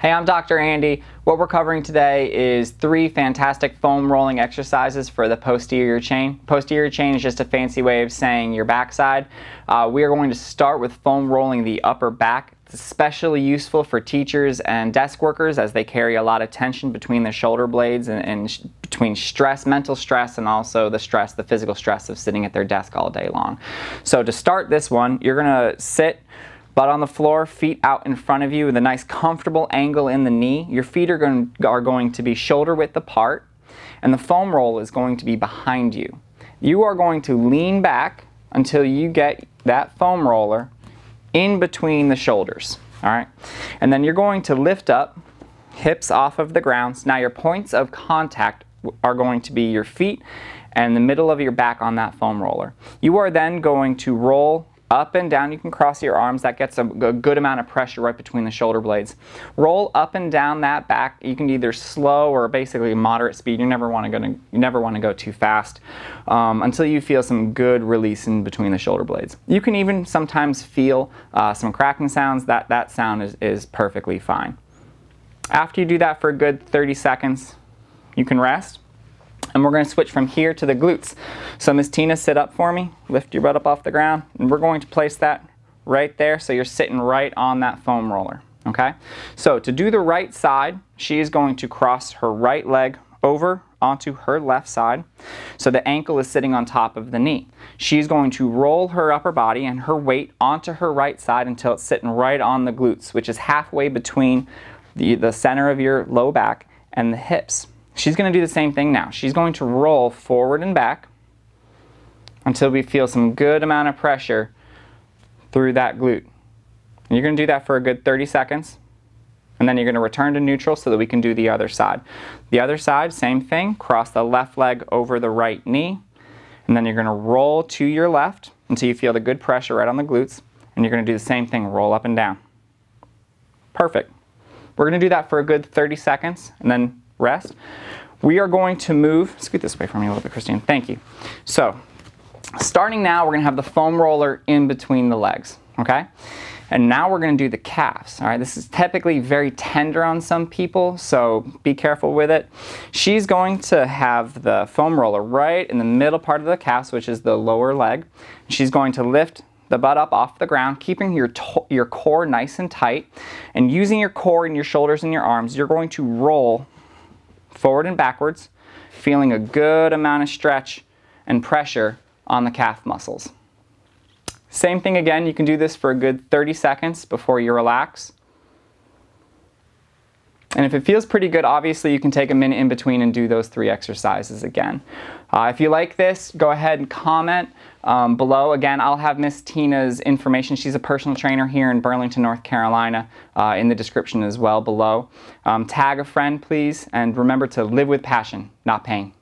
Hey, I'm Dr. Andy. What we're covering today is three fantastic foam rolling exercises for the posterior chain. Posterior chain is just a fancy way of saying your backside. Uh, we are going to start with foam rolling the upper back. It's especially useful for teachers and desk workers as they carry a lot of tension between the shoulder blades and, and between stress, mental stress, and also the stress, the physical stress of sitting at their desk all day long. So to start this one, you're gonna sit Butt on the floor, feet out in front of you with a nice comfortable angle in the knee. Your feet are going, are going to be shoulder width apart and the foam roll is going to be behind you. You are going to lean back until you get that foam roller in between the shoulders. All right. And then you're going to lift up, hips off of the ground. So now your points of contact are going to be your feet and the middle of your back on that foam roller. You are then going to roll up and down, you can cross your arms. That gets a, a good amount of pressure right between the shoulder blades. Roll up and down that back. You can either slow or basically moderate speed. You never want to go, to, you never want to go too fast um, until you feel some good release in between the shoulder blades. You can even sometimes feel uh, some cracking sounds. That, that sound is, is perfectly fine. After you do that for a good 30 seconds, you can rest. And we're gonna switch from here to the glutes. So Miss Tina, sit up for me. Lift your butt up off the ground. And we're going to place that right there so you're sitting right on that foam roller, okay? So to do the right side, she is going to cross her right leg over onto her left side. So the ankle is sitting on top of the knee. She's going to roll her upper body and her weight onto her right side until it's sitting right on the glutes, which is halfway between the, the center of your low back and the hips. She's going to do the same thing now. She's going to roll forward and back until we feel some good amount of pressure through that glute. And you're going to do that for a good 30 seconds. And then you're going to return to neutral so that we can do the other side. The other side, same thing. Cross the left leg over the right knee. And then you're going to roll to your left until you feel the good pressure right on the glutes. And you're going to do the same thing. Roll up and down. Perfect. We're going to do that for a good 30 seconds. And then rest. We are going to move, scoot this way for me a little bit, Christine. Thank you. So, starting now, we're gonna have the foam roller in between the legs, okay? And now we're gonna do the calves, all right? This is typically very tender on some people, so be careful with it. She's going to have the foam roller right in the middle part of the calves, which is the lower leg. She's going to lift the butt up off the ground, keeping your, your core nice and tight, and using your core and your shoulders and your arms, you're going to roll forward and backwards, feeling a good amount of stretch and pressure on the calf muscles. Same thing again, you can do this for a good 30 seconds before you relax. And if it feels pretty good, obviously you can take a minute in between and do those three exercises again. Uh, if you like this, go ahead and comment um, below. Again, I'll have Miss Tina's information. She's a personal trainer here in Burlington, North Carolina, uh, in the description as well below. Um, tag a friend, please, and remember to live with passion, not pain.